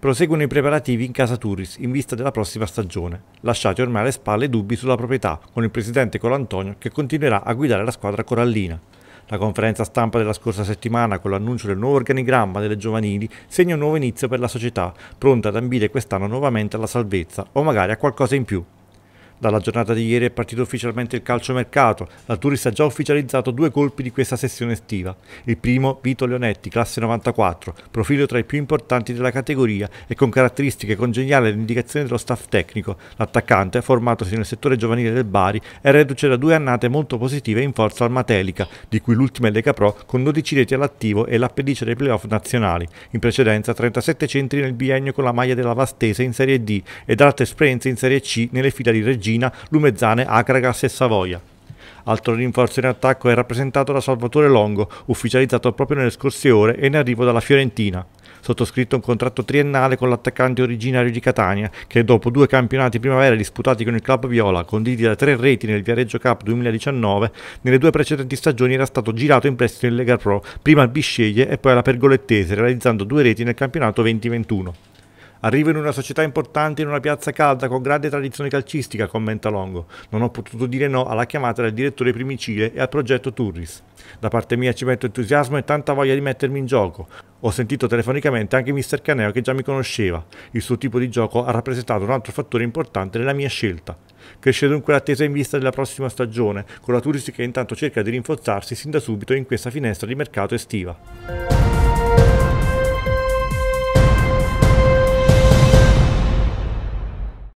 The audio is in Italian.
proseguono i preparativi in casa Turris in vista della prossima stagione, lasciati ormai alle spalle dubbi sulla proprietà con il presidente Colantonio che continuerà a guidare la squadra corallina. La conferenza stampa della scorsa settimana con l'annuncio del nuovo organigramma delle giovanili segna un nuovo inizio per la società, pronta ad ambire quest'anno nuovamente alla salvezza o magari a qualcosa in più. Dalla giornata di ieri è partito ufficialmente il calciomercato. La Turis ha già ufficializzato due colpi di questa sessione estiva. Il primo, Vito Leonetti, classe 94, profilo tra i più importanti della categoria e con caratteristiche congeniali all'indicazione dello staff tecnico. L'attaccante, formatosi nel settore giovanile del Bari, è reduce da due annate molto positive in forza al Matelica, di cui l'ultima è Lega Pro con 12 reti all'attivo e l'appellice dei playoff nazionali. In precedenza 37 centri nel biennio con la maglia della Vastese in Serie D ed altre esperienze in Serie C nelle fila di Regina. Regina, Lumezzane, Acragas e Savoia. Altro rinforzo in attacco è rappresentato da Salvatore Longo, ufficializzato proprio nelle scorse ore e in arrivo dalla Fiorentina. Sottoscritto un contratto triennale con l'attaccante originario di Catania, che dopo due campionati primavera disputati con il club Viola, conditi da tre reti nel Viareggio Cup 2019, nelle due precedenti stagioni era stato girato in prestito in Lega Pro, prima al Bisceglie e poi alla Pergolettese, realizzando due reti nel campionato 2021. Arrivo in una società importante, in una piazza calda, con grande tradizione calcistica, commenta Longo. Non ho potuto dire no alla chiamata del direttore Primicile e al progetto Turris. Da parte mia ci metto entusiasmo e tanta voglia di mettermi in gioco. Ho sentito telefonicamente anche Mr. Caneo che già mi conosceva. Il suo tipo di gioco ha rappresentato un altro fattore importante nella mia scelta. Cresce dunque l'attesa in vista della prossima stagione, con la Turris che intanto cerca di rinforzarsi sin da subito in questa finestra di mercato estiva.